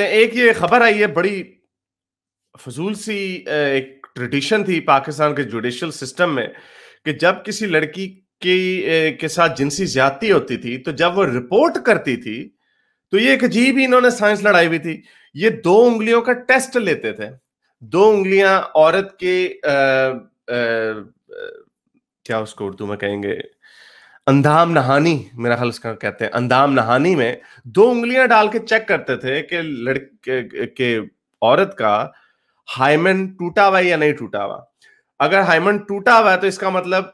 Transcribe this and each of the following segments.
हैं एक ये खबर आई है बड़ी फजूल सी एक ट्रेडिशन थी पाकिस्तान के जुडिशल सिस्टम में कि जब किसी लड़की के के साथ जिनसी ज्यादती होती थी तो जब वो रिपोर्ट करती थी तो ये एक अजीब ही इन्होंने साइंस लड़ाई हुई थी ये दो उंगलियों का टेस्ट लेते थे दो उंगलियां औरत के आ, आ, क्या उसको उर्दू में कहेंगे अंधाम नहानी मेरा ख्याल उसका कहते हैं अंधाम नहानी में दो उंगलियां डाल के चेक करते थे कि लड़के के, औरत का हाइमन टूटा हुआ या नहीं टूटा हुआ अगर हाइमन टूटा हुआ है तो इसका मतलब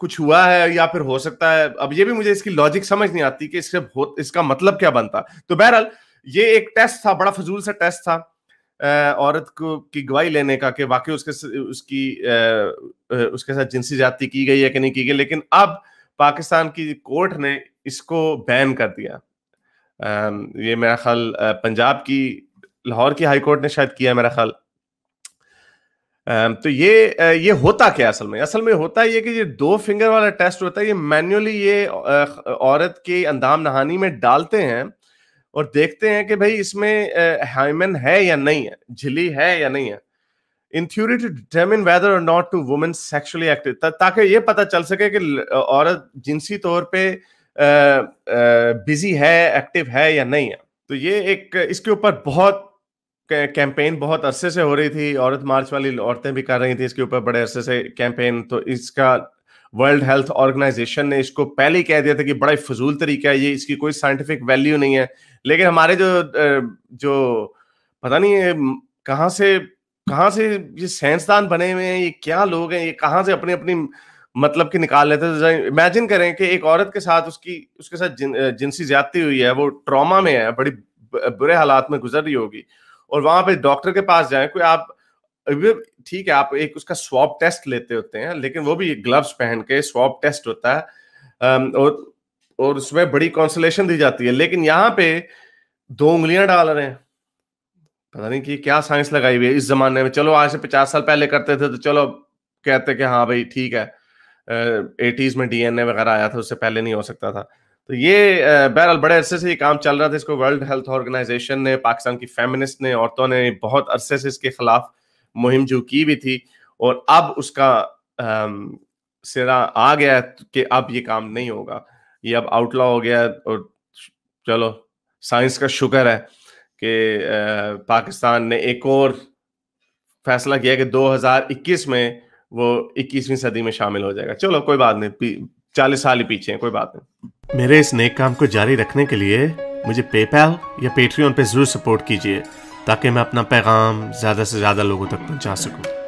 कुछ हुआ है या फिर हो सकता है अब ये भी मुझे इसकी लॉजिक समझ नहीं आती कि इससे इसका मतलब क्या बनता तो बहरहाल ये एक टेस्ट था बड़ा फजूल सा टेस्ट था आ, औरत को की गवाही लेने का कि वाकई उसके उसकी आ, उसके साथ जिनसी जाति की गई है कि नहीं की गई लेकिन अब पाकिस्तान की कोर्ट ने इसको बैन कर दिया ये मेरा ख्याल पंजाब की लाहौर की हाई कोर्ट ने शायद किया मेरा ख्याल तो ये ये होता क्या असल में असल में होता ये कि ये दो फिंगर वाला टेस्ट होता है ये मैन्युअली ये औरत के अंदाम नहानी में डालते हैं और देखते हैं कि भाई इसमें हाइमन है या नहीं है झिली है या नहीं है in theory to determine whether और not to women sexually active ताकि ये पता चल सके कि औरत जिनसी तौर पे बिजी है एक्टिव है या नहीं है तो ये एक इसके ऊपर बहुत कैंपेन बहुत अरसे से हो रही थी औरत मार्च वाली औरतें भी कर रही थी इसके ऊपर बड़े अरसे से कैंपेन तो इसका वर्ल्ड हेल्थ ऑर्गेनाइजेशन ने इसको पहले ही कह दिया था कि बड़ा फजूल तरीका है ये इसकी कोई साइंटिफिक वैल्यू नहीं है लेकिन हमारे जो जो पता नहीं कहाँ से कहाँ से ये साइंसदान बने हुए हैं ये क्या लोग हैं ये कहाँ से अपनी अपनी मतलब की निकाल लेते हैं इमेजिन तो करें कि एक औरत के साथ उसकी उसके साथ जिन, जिनसी ज्यादती हुई है वो ट्रॉमा में है बड़ी बुरे हालात में गुजर रही होगी और वहां पे डॉक्टर के पास जाए कोई आप ठीक है आप एक उसका स्वाप टेस्ट लेते होते हैं लेकिन वो भी ग्लव्स पहन के स्वाप टेस्ट होता है और और उसमें बड़ी कॉन्सलेशन दी जाती है लेकिन यहाँ पे दो उंगलियां डाल रहे हैं पता नहीं कि क्या साइंस लगाई हुई है इस जमाने में चलो आज से पचास साल पहले करते थे तो चलो कहते कि हाँ भाई ठीक है एटीज में डीएनए वगैरह आया था उससे पहले नहीं हो सकता था तो ये बहरहाल बड़े अरसे से ये काम चल रहा था इसको वर्ल्ड हेल्थ ऑर्गेनाइजेशन ने पाकिस्तान की फेमिनिस्ट ने औरतों ने बहुत अरसे से इसके खिलाफ मुहिम जो की भी थी और अब उसका सिरा आ गया कि अब ये काम नहीं होगा ये अब आउटलॉ हो गया और चलो साइंस का शुक्र है कि पाकिस्तान ने एक और फैसला किया कि 2021 में वो 21वीं सदी में शामिल हो जाएगा चलो कोई बात नहीं चालीस साल ही पीछे हैं कोई बात नहीं मेरे इस नेक काम को जारी रखने के लिए मुझे पेपैल या पेट्रियन पे जरूर सपोर्ट कीजिए ताकि मैं अपना पैगाम ज़्यादा से ज़्यादा लोगों तक पहुंचा सकूं।